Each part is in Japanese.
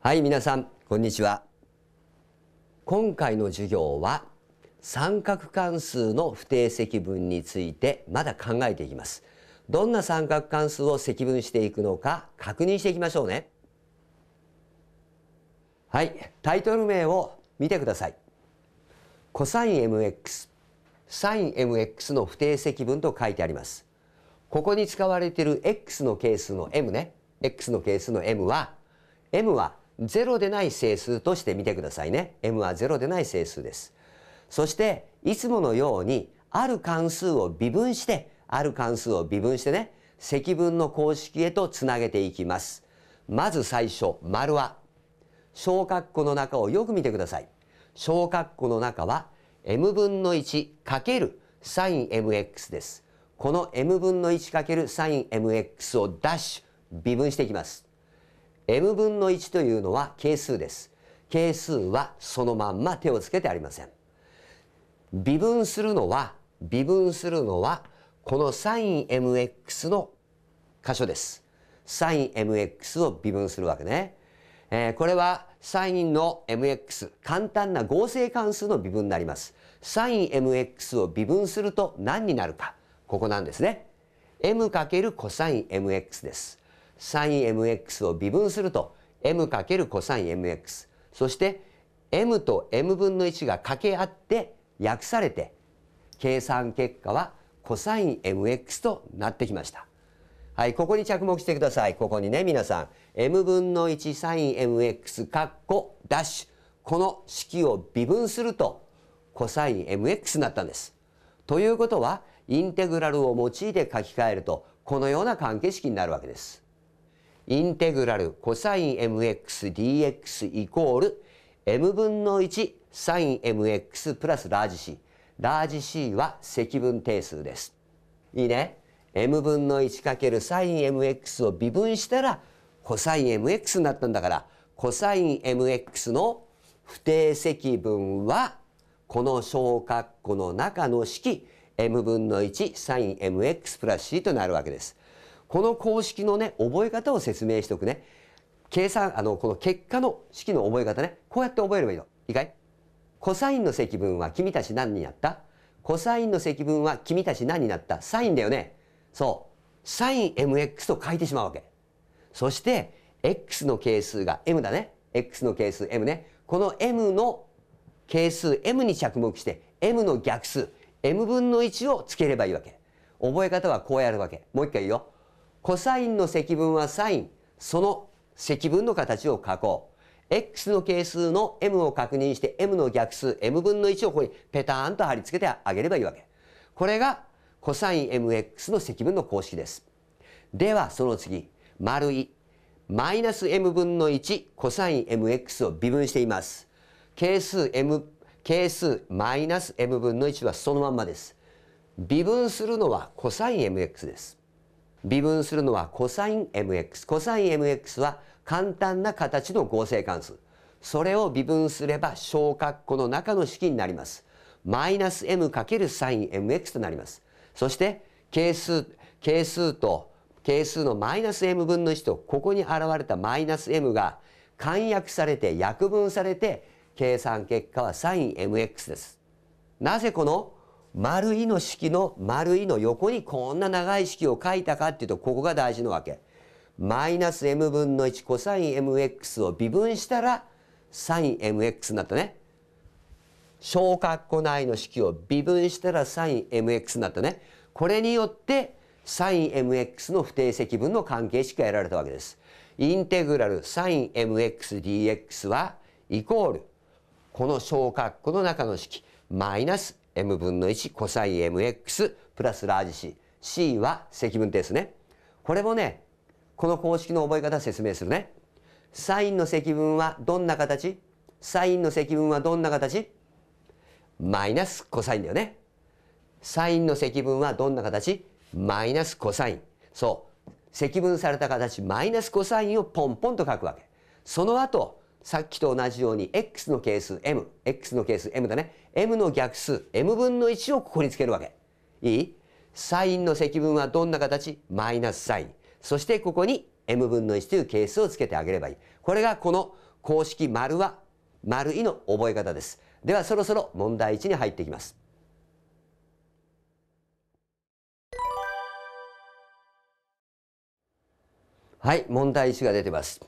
はい皆さんこんにちは今回の授業は三角関数の不定積分についてまだ考えていきますどんな三角関数を積分していくのか確認していきましょうねはいタイトル名を見てくださいコサイン mx サイン mx の不定積分と書いてありますここに使われている x の係数の m ね x の係数の m は m はゼロでない整数として見てくださいね。m はゼロでない整数です。そしていつものようにある関数を微分してある関数を微分してね積分の公式へとつなげていきます。まず最初丸は小括弧の中をよく見てください。小括弧の中は m 分の1かける sinmx です。この m 分の1かける sinmx をダッシュ微分していきます。m 分の1というのは係数です。係数はそのまんま手をつけてありません。微分するのは、微分するのは、この sinmx の箇所です。sinmx を微分するわけね。えー、これは sin の mx、簡単な合成関数の微分になります。sinmx を微分すると何になるか。ここなんですね。m×cosmx です。sinmx を微分すると m×cosmx かけそして m と m 分の1が掛け合って訳されて計算結果は cosmx となってきました。はい、ここに着目してください。ここにね、皆さん。m 分の1サイン mx カッコダッシュ。この式を微分すると、コサイン mx になったんです。ということは、インテグラルを用いて書き換えると、このような関係式になるわけです。インテグラルコサイン mxdx イコール m 分の1サイン mx プラスラージ C ラージ C は積分定数ですいいね m 分の 1× サイン mx を微分したらコサイン mx になったんだからコサイン mx の不定積分はこの小括弧の中の式 m 分の1サイン mx プラス c となるわけです。この公式のね覚え方を説明しておくね計算あのこの結果の式の覚え方ねこうやって覚えればいいのいいかいコサインの積分は君たち何になったコサインの積分は君たち何になったサインだよねそうサイン mx と書いてしまうわけそして x の係数が m だね x の係数 m ねこの m の係数 m に着目して m の逆数 m 分の1をつければいいわけ覚え方はこうやるわけもう一回言うよコサインの積分はサインその積分の形を書こう x の係数の m を確認して m の逆数 m 分の1をここにペターンと貼り付けてあげればいいわけこれがコサイン mx の積分の公式ですではその次丸いマイナス m 分の1コサイン mx を微分しています係数 m 係数マイナス m 分の1はそのまんまです微分するのはコサイン mx です微分するのは cosmx。cosmx は簡単な形の合成関数。それを微分すれば小括弧の中の式になります。マイナス m かける sinmx となります。そして係数、係数と係数のマイナス m 分の1とここに現れたマイナス m が簡約されて約分されて計算結果は sinmx です。なぜこの丸いの式の丸いの横にこんな長い式を書いたかっていうとここが大事なわけ。マイナス m 分の1コサイン mx を微分したらサイン mx になったね。小括弧内の式を微分したらサイン mx になったね。これによってサイン mx の不定積分の関係式が得られたわけです。インテグラルサイン mxdx はイコールこの小括弧の中の式マイナス m 分の1 cosmx プラスラージ c。c は積分定数ね。これもね、この公式の覚え方説明するね。サインの積分はどんな形サインの積分はどんな形マイナスコサインだよね。サインの積分はどんな形マイナスコサイン。そう。積分された形マイナスコサインをポンポンと書くわけ。その後、さっきと同じように x の係数 m、x の係数 m だね。m の逆数 m 分の1をここにつけるわけ。いいサインの積分はどんな形マイナスサイン。そしてここに m 分の1という係数をつけてあげればいい。これがこの公式丸は丸いの覚え方です。ではそろそろ問題1に入っていきます。はい、問題1が出てます。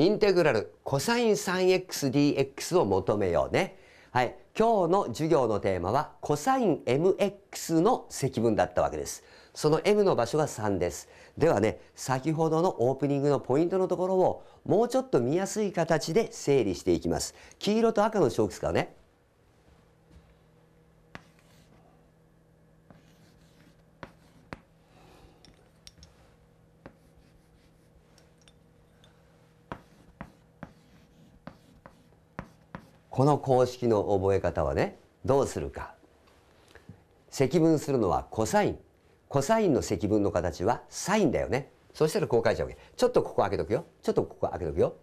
インテグラル cos3xdx を求めようね。はい、今日の授業のテーマは cosmx の積分だったわけです。その m の場所が3です。ではね、先ほどのオープニングのポイントのところをもうちょっと見やすい形で整理していきます。黄色と赤の小ョークね。この公式の覚え方はねどうするか積分するのはコサインコサインの積分の形はサインだよねそうしたらこう書いちゃうわけちょっとここ開けとくよちょっとここ開けとくよ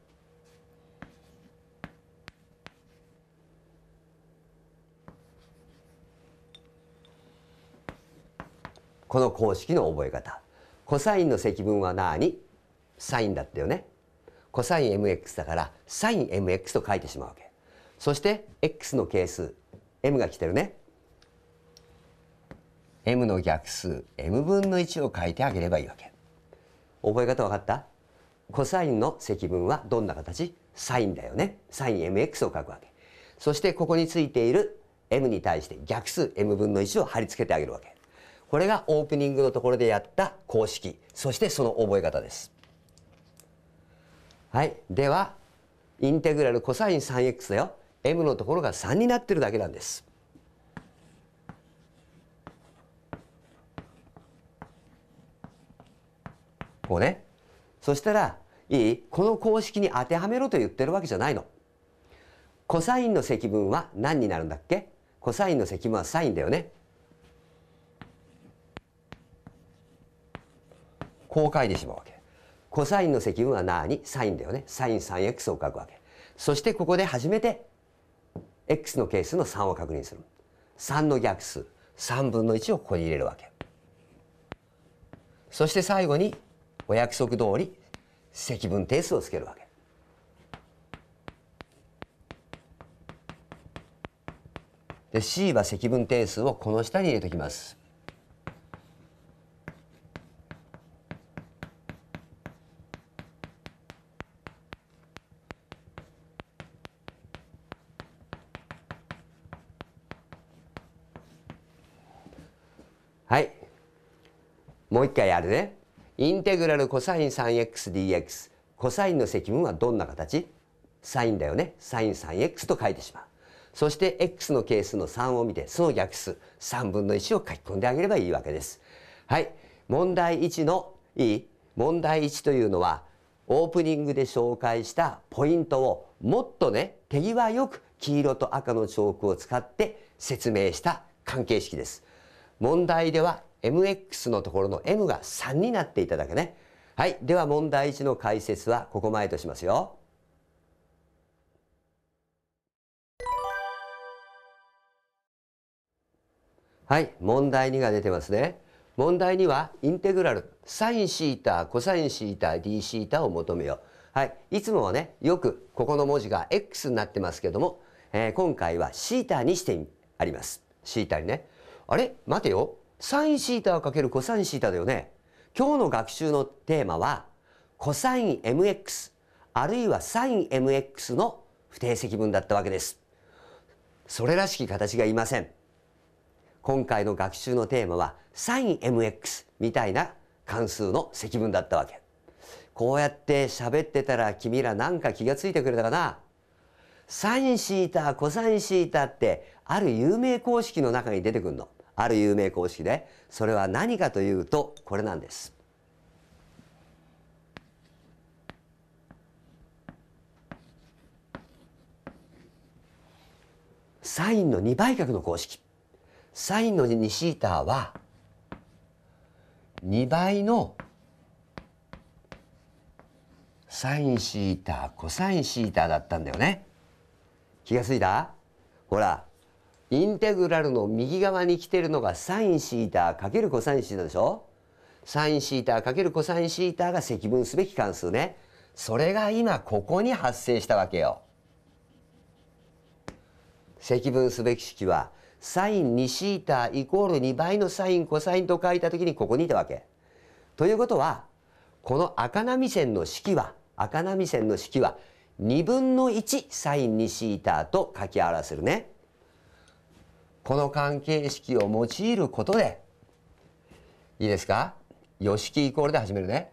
この公式の覚え方コサインの積分は何サインだったよねコサイン mx だからサイン mx と書いてしまうわけそして x の係数 m が来てるね m の逆数 m 分の1を書いてあげればいいわけ覚え方わかったコサインの積分はどんな形サインだよねサイン mx を書くわけそしてここについている m に対して逆数 m 分の1を貼り付けてあげるわけこれがオープニングのところでやった公式そしてその覚え方ですはいではインテグラルコサイン 3x だよ m のところが3になってるだけなんです。こうね。そしたら、いいこの公式に当てはめろと言ってるわけじゃないの。コサインの積分は何になるんだっけコサインの積分はサインだよね。こう書いてしまうわけ。コサインの積分は何サインだよね。サイン 3x を書くわけ。そしてここで初めて x の係数の3を確認する3の逆数3分の1をここに入れるわけそして最後にお約束通り積分定数をつけるわけで C は積分定数をこの下に入れておきますはいもう一回やるねインテグラルコサイン 3xdx コサインの積分はどんな形サインだよねサイン 3x と書いてしまうそして x の係数の3を見てその逆数3分の1を書き込んであげればいいわけですはい問題1のいい問題1というのはオープニングで紹介したポイントをもっとね手際よく黄色と赤のチョークを使って説明した関係式です問題では mx のところの m が3になっていただけね。はい。では問題1の解説はここまでとしますよ。はい。問題2が出てますね。問題にはインテグラルサインシー sinθ、cosθ、dθ を求めよう。はい。いつもはね、よくここの文字が x になってますけども、えー、今回はシータにしてあります。シータにね。あれ待てよ。サインシータかけるコサインシータだよね。今日の学習のテーマはコサイン m x あるいはサイン m x の不定積分だったわけです。それらしき形がいません。今回の学習のテーマはサイン m x みたいな関数の積分だったわけ。こうやって喋ってたら君らなんか気がついてくれたかなサインシータ、コサインシータってある有名公式の中に出てくるの。ある有名公式でそれは何かというとこれなんです。サインの2倍角の公式サインの2シーターは2倍のサインシーターコサインシーターだったんだよね気がついたほらインテグラルの右側に来てるのがサインシータかけるコサインシーターでしょサインシータかけるコサインシーターが積分すべき関数ね。それが今ここに発生したわけよ。積分すべき式はサイン2シーターイコール2倍のサインコサインと書いたときにここにいたわけ。ということはこの赤波線の式は赤波線の式は2分の1サイン2シーターと書き表せるね。この関係式を用いることでいいですか余式イコールで始めるね。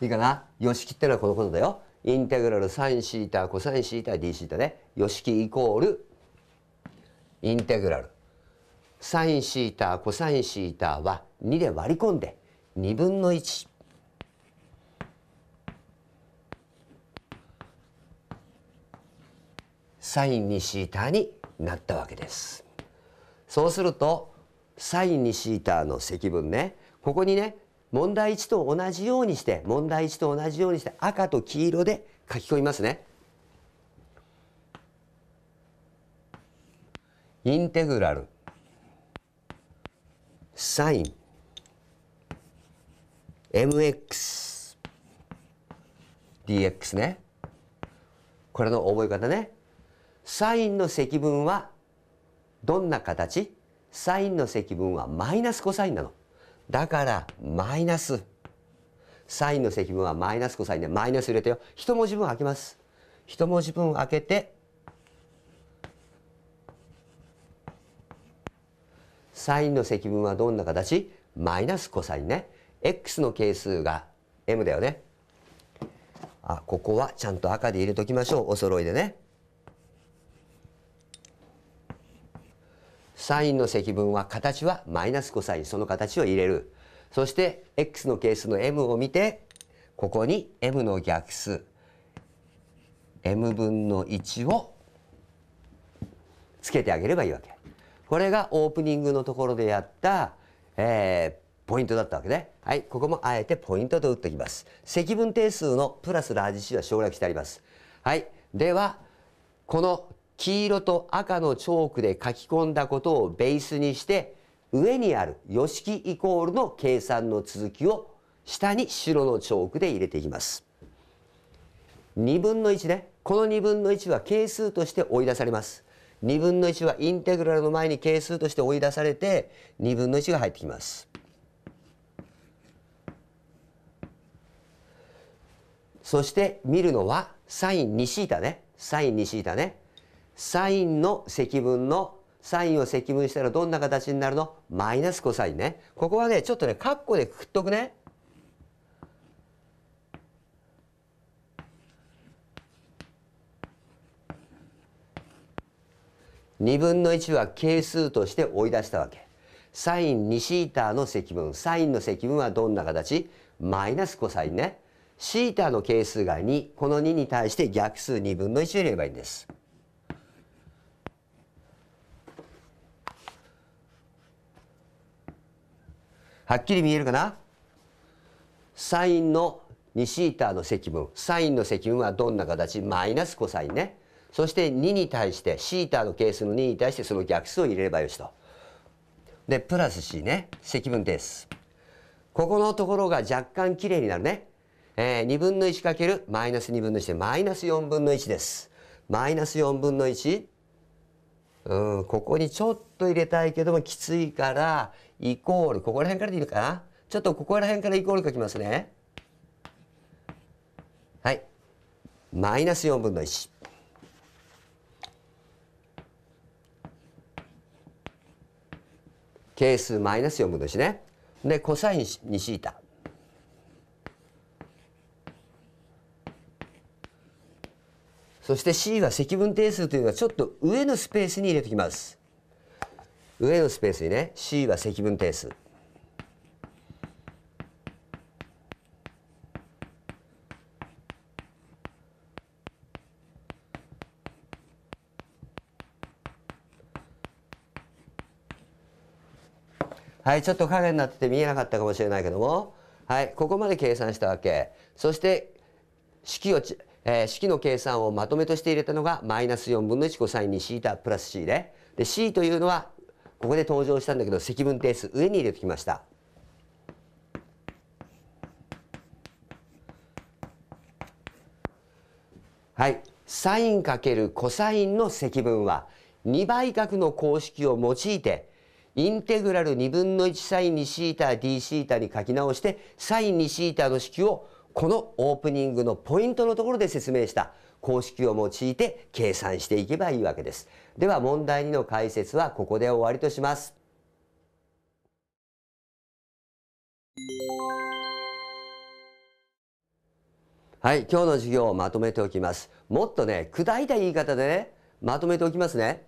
いいかな様式ってのはこのことだよ。インテグラルサイ sinθ コサインシー θ d タね余式イコールインテグラルサイ sinθ コサインシー θ は2で割り込んで2分の1。サインにシータになったわけですそうするとサインにシータの積分ねここにね問題1と同じようにして問題1と同じようにして赤と黄色で書き込みますね。インテグラルサイン mx dx ねこれの覚え方ねサインの積分はどんな形サインの積分はマイナスコサインなのだからマイナスサインの積分はマイナスコサインでマイナス入れてよ一文字分開けます一文字分開けてサインの積分はどんな形マイナスコサインね x の係数が m だよねあここはちゃんと赤で入れときましょうお揃いでねサインの積分は形はマイナスコサインその形を入れるそして x の係数の m を見てここに m の逆数 m 分の1をつけてあげればいいわけこれがオープニングのところでやった、えー、ポイントだったわけねはいここもあえてポイントと打っておきます積分定数のプラスラージ C は省略してありますはいではこの黄色と赤のチョークで書き込んだことをベースにして上にある様式イコールの計算の続きを下に白のチョークで入れていきます。2分の1ねこの2分の1は係数として追い出されます。2分の1はインテグラルの前に係数として追い出されて2分の1が入ってきます。そして見るのは sin2θ ね sin2θ ね。サインの積分のサインを積分したらどんな形になるのマイナスコサインね。ここはね、ちょっとね、カッコでくっとくね。2分の1は係数として追い出したわけ。サイン2シーターの積分。サインの積分はどんな形マイナスコサインね。シーターの係数が2。この2に対して逆数2分の1を入れればいいんです。はっきり見えるかなサインの2シータの積分サインの積分はどんな形マイナスコサインねそして2に対してシータの係数の2に対してその逆数を入れればよしとでプラス C ね積分ですここのところが若干きれいになるね、えー、2分の1かけるマイナス2分の1でマイナス4分の1ですマイナス4分の1うん、ここにちょっと入れたいけどもきついからイコールここら辺からでいいのかなちょっとここら辺からイコール書きますねはいマイナス4分の1係数マイナス4分の1ねでコサインにシータそして C は積分定数というのはちょっと上のスペースに入れてきます。上のスペースにね C は積分定数。はい、ちょっと影になってて見えなかったかもしれないけども、はい、ここまで計算したわけ。そして式をえー、式の計算をまとめとして入れたのがマイナス4分の1コサインにシータプラス C でで C というのはここで登場したんだけど積分定数上に入れてきました。はい、サイン×コサインの積分は2倍角の公式を用いてインテグラル2分の1サインにシータ d シータに書き直してサインにシータの式をこのオープニングのポイントのところで説明した公式を用いて計算していけばいいわけです。では問題2の解説はここで終わりとします。はい、今日の授業をまとめておきます。もっとね、砕いた言い方でね、まとめておきますね。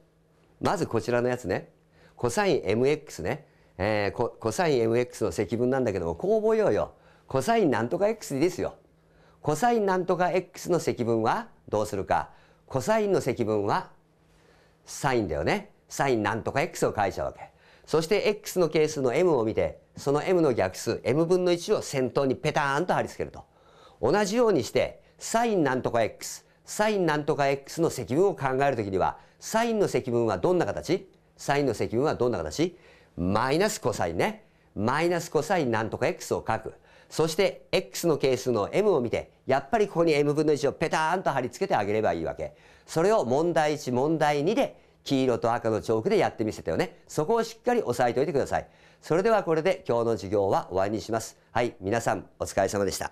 まずこちらのやつね。コサイン MX ね。えー、コサイン MX の積分なんだけども、えようよ。コサインなんとか x ですよ。コサインなんとか x の積分はどうするか。コサインの積分はサインだよね。サインなんとか x を返しちゃうわけ。そして x の係数の m を見て、その m の逆数、m 分の1を先頭にペターンと貼り付けると。同じようにして、サインなんとか x、サインなんとか x の積分を考えるときには、サインの積分はどんな形サインの積分はどんな形マイナスコサインね。マイナスコサインなんとか x を書く。そして x の係数の m を見てやっぱりここに m 分の1をペターンと貼り付けてあげればいいわけそれを問題1問題2で黄色と赤のチョークでやってみせたよねそこをしっかり押さえておいてくださいそれではこれで今日の授業は終わりにしますはい皆さんお疲れ様でした